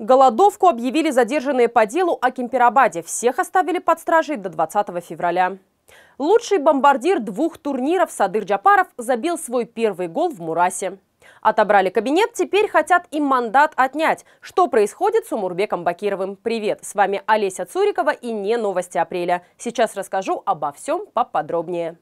Голодовку объявили задержанные по делу о Кемперабаде. Всех оставили под стражей до 20 февраля. Лучший бомбардир двух турниров Садыр Джапаров забил свой первый гол в Мурасе. Отобрали кабинет, теперь хотят им мандат отнять. Что происходит с Умурбеком Бакировым? Привет, с вами Олеся Цурикова и не новости апреля. Сейчас расскажу обо всем поподробнее.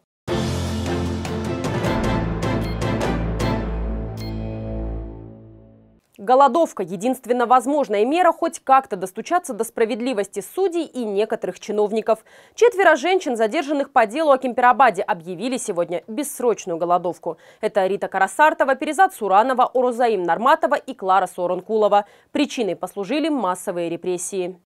Голодовка – единственно возможная мера хоть как-то достучаться до справедливости судей и некоторых чиновников. Четверо женщин, задержанных по делу о Кемперабаде, объявили сегодня бессрочную голодовку. Это Рита Карасартова, Перезад Суранова, Урозаим Нарматова и Клара Соронкулова. Причиной послужили массовые репрессии.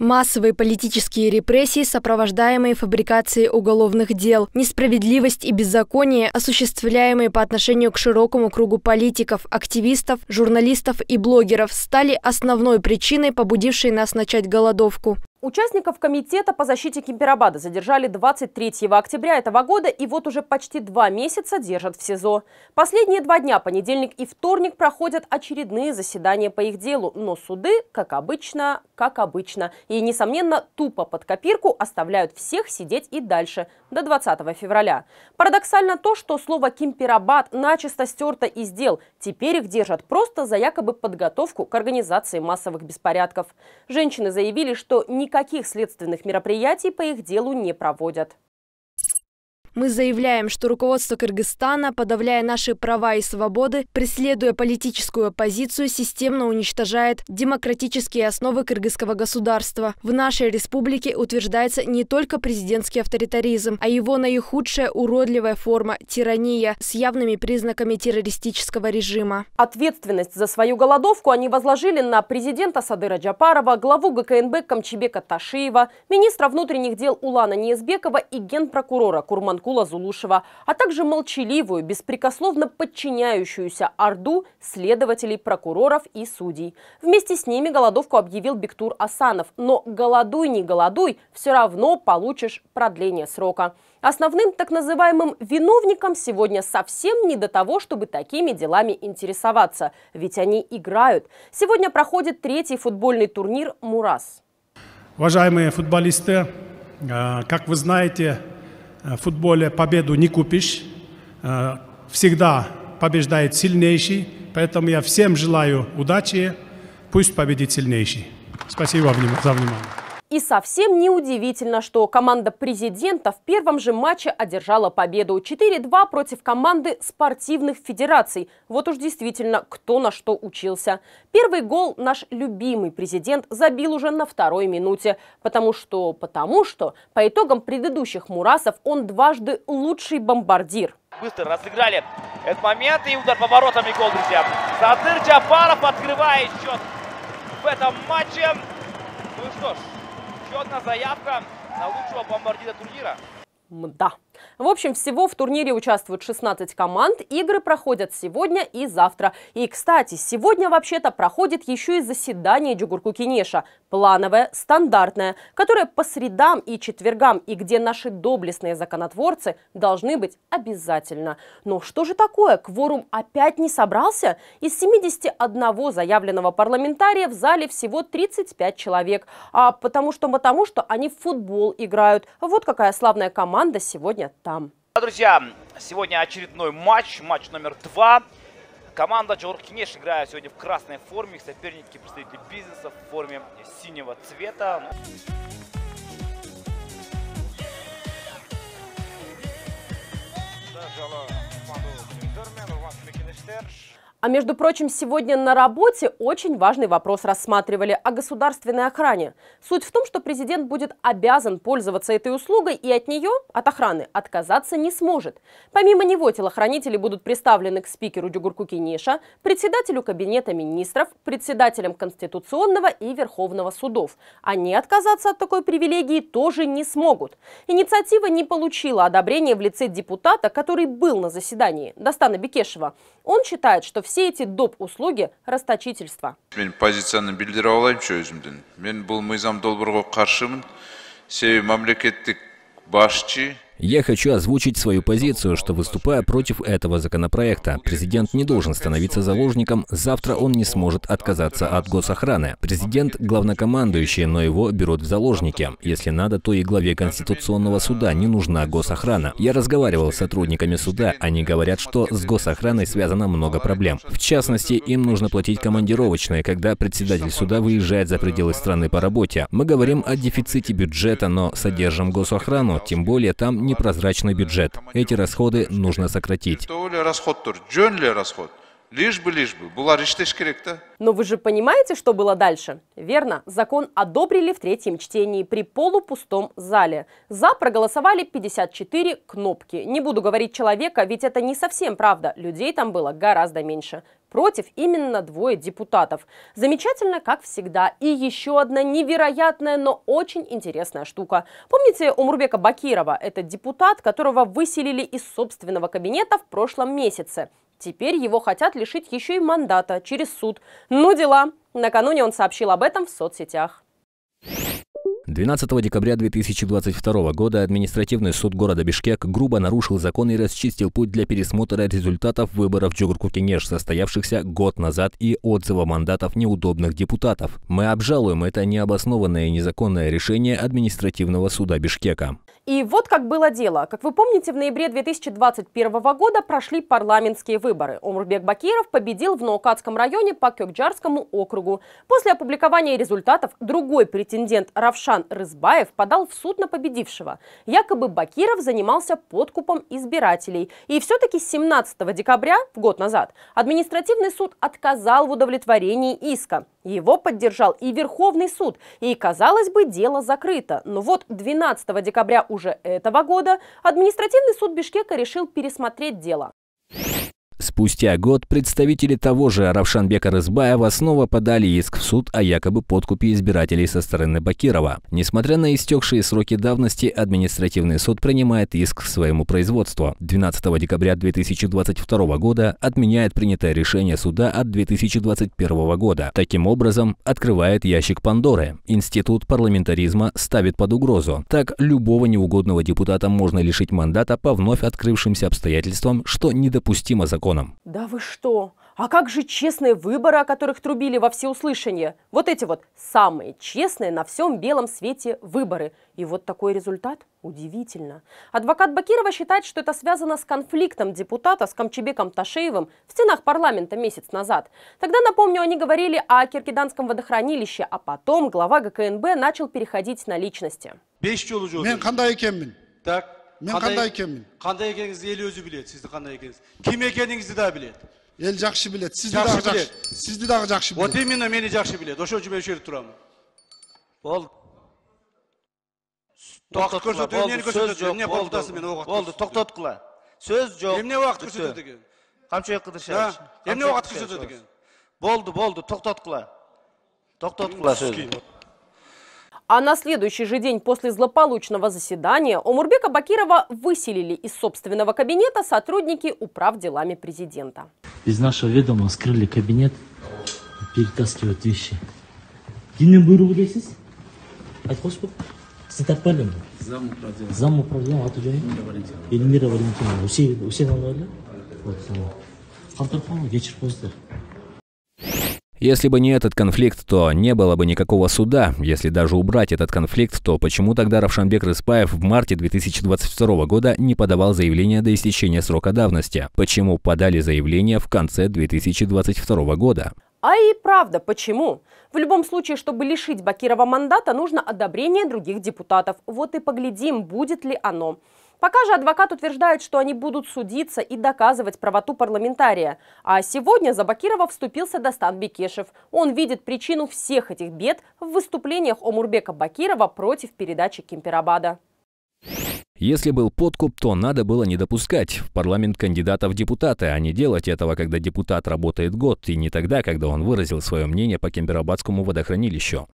Массовые политические репрессии, сопровождаемые фабрикацией уголовных дел, несправедливость и беззаконие, осуществляемые по отношению к широкому кругу политиков, активистов, журналистов и блогеров, стали основной причиной, побудившей нас начать голодовку. Участников Комитета по защите Кемперабада задержали 23 октября этого года и вот уже почти два месяца держат в СИЗО. Последние два дня, понедельник и вторник, проходят очередные заседания по их делу, но суды, как обычно, как обычно. И, несомненно, тупо под копирку оставляют всех сидеть и дальше, до 20 февраля. Парадоксально то, что слово «Кемперабад» начисто стерто из дел. Теперь их держат просто за якобы подготовку к организации массовых беспорядков. Женщины заявили, что не никаких следственных мероприятий по их делу не проводят. Мы заявляем, что руководство Кыргызстана, подавляя наши права и свободы, преследуя политическую оппозицию, системно уничтожает демократические основы кыргызского государства. В нашей республике утверждается не только президентский авторитаризм, а его наихудшая уродливая форма – тирания с явными признаками террористического режима. Ответственность за свою голодовку они возложили на президента Садыра Джапарова, главу ГКНБ Камчебека Ташиева, министра внутренних дел Улана Неизбекова и генпрокурора Курман Манкула Зулушева, а также молчаливую, беспрекословно подчиняющуюся орду следователей, прокуроров и судей. Вместе с ними голодовку объявил Бектур Асанов, но голодуй не голодуй, все равно получишь продление срока. Основным так называемым виновникам сегодня совсем не до того, чтобы такими делами интересоваться, ведь они играют. Сегодня проходит третий футбольный турнир «Мурас». Уважаемые футболисты, э, как вы знаете, Э, в футболе победу не купишь. Э, всегда побеждает сильнейший. Поэтому я всем желаю удачи. Пусть победит сильнейший. Спасибо за внимание. И совсем неудивительно, что команда президента в первом же матче одержала победу 4-2 против команды спортивных федераций. Вот уж действительно, кто на что учился. Первый гол наш любимый президент забил уже на второй минуте, потому что, потому что по итогам предыдущих мурасов он дважды лучший бомбардир. Быстро разыграли этот момент и удар по воротам и гол, друзья. Садыр Джапаров открывает счет в этом матче. Ну что ж, еще одна заявка на лучшего бомбардира турнира. Да. В общем, всего в турнире участвуют 16 команд. Игры проходят сегодня и завтра. И, кстати, сегодня вообще-то проходит еще и заседание Дюгурку Кенеша. Плановое, стандартное, которое по средам и четвергам, и где наши доблестные законотворцы должны быть обязательно. Но что же такое? Кворум опять не собрался? Из 71 заявленного парламентария в зале всего 35 человек. А потому что потому что они в футбол играют. Вот какая славная команда сегодня там там. Друзья, сегодня очередной матч, матч номер два. Команда Джоркинеш играет сегодня в красной форме. Соперники представители бизнеса в форме синего цвета. А между прочим, сегодня на работе очень важный вопрос рассматривали о государственной охране. Суть в том, что президент будет обязан пользоваться этой услугой и от нее, от охраны, отказаться не сможет. Помимо него телохранители будут представлены к спикеру Дюгурку Кинеша, председателю Кабинета министров, председателям Конституционного и Верховного судов. Они отказаться от такой привилегии тоже не смогут. Инициатива не получила одобрения в лице депутата, который был на заседании, Достана Бекешева. Он считает, что Все эти доп. услуги – расточительство. Мен позицияны білдіре алайыншы өзімден. Мен бұл мыйзам долбырға қаршымын. Себебі мемлекеттік басшы Я хочу озвучить свою позицию, что выступая против этого законопроекта, президент не должен становиться заложником, завтра он не сможет отказаться от госохраны. Президент – главнокомандующий, но его берут в заложники. Если надо, то и главе Конституционного суда не нужна госохрана. Я разговаривал с сотрудниками суда, они говорят, что с госохраной связано много проблем. В частности, им нужно платить командировочные, когда председатель суда выезжает за пределы страны по работе. Мы говорим о дефиците бюджета, но содержим госохрану, тем более там не непрозрачный бюджет. Эти расходы нужно сократить. Лишь бы, лишь бы. Была керек Но вы же понимаете, что было дальше? Верно, закон одобрили в третьем чтении при полупустом зале. За проголосовали 54 кнопки. Не буду говорить человека, ведь это не совсем правда. Людей там было гораздо меньше. Против именно двое депутатов. Замечательно, как всегда. И еще одна невероятная, но очень интересная штука. Помните Умурбека Бакирова? Это депутат, которого выселили из собственного кабинета в прошлом месяце. Теперь его хотят лишить еще и мандата через суд. Ну дела. Накануне он сообщил об этом в соцсетях. 12 декабря 2022 года административный суд города Бишкек грубо нарушил закон и расчистил путь для пересмотра результатов выборов Джугурку-Кенеш, состоявшихся год назад, и отзыва мандатов неудобных депутатов. Мы обжалуем это необоснованное и незаконное решение административного суда Бишкека. И вот как было дело. Как вы помните, в ноябре 2021 года прошли парламентские выборы. Омурбек Бакиров победил в Наукатском районе по Кёкджарскому округу. После опубликования результатов другой претендент Равшан Рызбаев подал в суд на победившего. Якобы Бакиров занимался подкупом избирателей. И все-таки 17 декабря, год назад, административный суд отказал в удовлетворении иска. Его поддержал и Верховный суд, и, казалось бы, дело закрыто. Но вот 12 декабря уже этого года административный суд Бишкека решил пересмотреть дело. Спустя год представители того же Равшанбека Рызбаева снова подали иск в суд о якобы подкупе избирателей со стороны Бакирова. Несмотря на истекшие сроки давности, административный суд принимает иск к своему производству. 12 декабря 2022 года отменяет принятое решение суда от 2021 года. Таким образом, открывает ящик Пандоры. Институт парламентаризма ставит под угрозу. Так, любого неугодного депутата можно лишить мандата по вновь открывшимся обстоятельствам, что недопустимо законом законом. Да вы что? А как же честные выборы, о которых трубили во всеуслышание? Вот эти вот самые честные на всем белом свете выборы. И вот такой результат? Удивительно. Адвокат Бакирова считает, что это связано с конфликтом депутата с Камчебеком Ташеевым в стенах парламента месяц назад. Тогда, напомню, они говорили о Киркиданском водохранилище, а потом глава ГКНБ начал переходить на личности. Так. мен қандай екенмін қандай екеніңізді ел өзі біледі сізді қандай екеніңізді кім екеніңізді да біледі ел жақсы біледі сізді дағы жақсы сізді дағы жақсы біледі вот именно мені жақсы біледі ошон үчүн мен ушул жерде турамын болды уақыт көрсөтү эмнени көрсөтөт эмне мен убакыт болды токтоткула сөз жоқ эмне убакыт көрсөтөт экен камчыбек кыдыршаевич эмне убакыт көрсөтөт экен болду болду токтоткула токтоткула сөз А на следующий же день после злополучного заседания Омурбека Бакирова выселили из собственного кабинета сотрудники управ делами президента. Без нашего ведома скрыли кабинет, перетаскивают вещи. Динем буйругу дейсіз? Айтқос бұл? Сіз таппадым? Зам управдела. Зам управдела, аты жайы? Эльмира Валентиновна. Эльмира Валентиновна. Усей, Усей Анварли? Вот, қалдырып қойма, кешіріп қойсыздар. Если бы не этот конфликт, то не было бы никакого суда. Если даже убрать этот конфликт, то почему тогда Равшанбек Рыспаев в марте 2022 года не подавал заявление до истечения срока давности? Почему подали заявление в конце 2022 года? А и правда, почему? В любом случае, чтобы лишить Бакирова мандата, нужно одобрение других депутатов. Вот и поглядим, будет ли оно. Пока же адвокат утверждает, что они будут судиться и доказывать правоту парламентария. А сегодня за Бакирова вступился Достан Бекешев. Он видит причину всех этих бед в выступлениях Омурбека Бакирова против передачи Кемперабада. Если был подкуп, то надо было не допускать в парламент кандидатов депутаты, а не делать этого, когда депутат работает год, и не тогда, когда он выразил свое мнение по Кемберабадскому водохранилищу.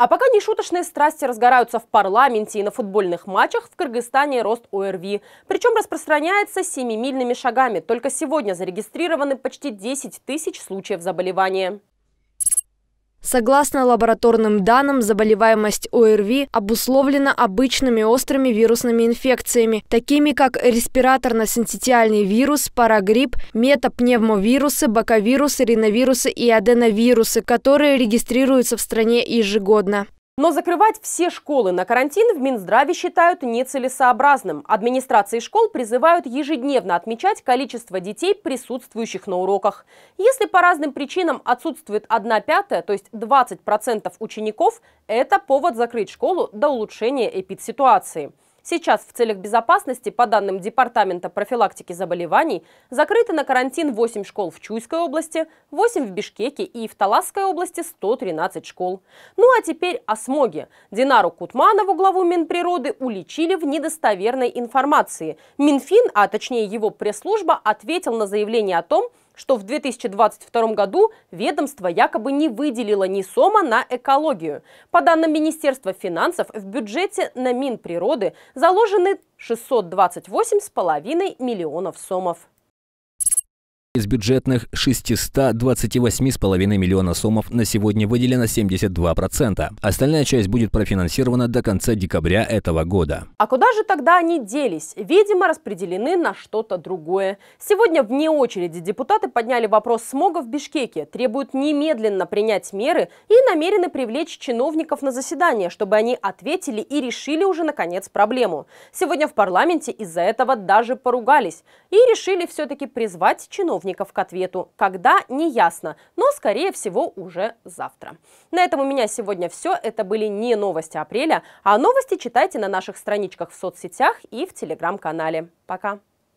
А пока нешуточные страсти разгораются в парламенте и на футбольных матчах, в Кыргызстане рост ОРВИ. Причем распространяется семимильными шагами. Только сегодня зарегистрированы почти 10 тысяч случаев заболевания. Согласно лабораторным данным, заболеваемость ОРВИ обусловлена обычными острыми вирусными инфекциями, такими как респираторно синцитиальный вирус, парагрипп, метапневмовирусы, боковирусы, риновирусы и аденовирусы, которые регистрируются в стране ежегодно. Но закрывать все школы на карантин в Минздраве считают нецелесообразным. Администрации школ призывают ежедневно отмечать количество детей, присутствующих на уроках. Если по разным причинам отсутствует 1 пятая, то есть 20% учеников, это повод закрыть школу до улучшения эпидситуации. ситуации Сейчас в целях безопасности, по данным Департамента профилактики заболеваний, закрыты на карантин 8 школ в Чуйской области, 8 в Бишкеке и в Таласской области 113 школ. Ну а теперь о смоге. Динару Кутманову, главу Минприроды, уличили в недостоверной информации. Минфин, а точнее его пресс-служба, ответил на заявление о том, что в 2022 году ведомство якобы не выделило ни сома на экологию. По данным Министерства финансов, в бюджете на Минприроды заложены 628,5 миллионов сомов. Из бюджетных 628,5 миллиона сомов на сегодня выделено 72%. Остальная часть будет профинансирована до конца декабря этого года. А куда же тогда они делись? Видимо, распределены на что-то другое. Сегодня вне очереди депутаты подняли вопрос смога в Бишкеке, требуют немедленно принять меры и намерены привлечь чиновников на заседание, чтобы они ответили и решили уже наконец проблему. Сегодня в парламенте из-за этого даже поругались и решили все-таки призвать чиновников работников к ответу. Когда – не ясно, но, скорее всего, уже завтра. На этом у меня сегодня все. Это были не новости апреля, а новости читайте на наших страничках в соцсетях и в телеграм-канале. Пока!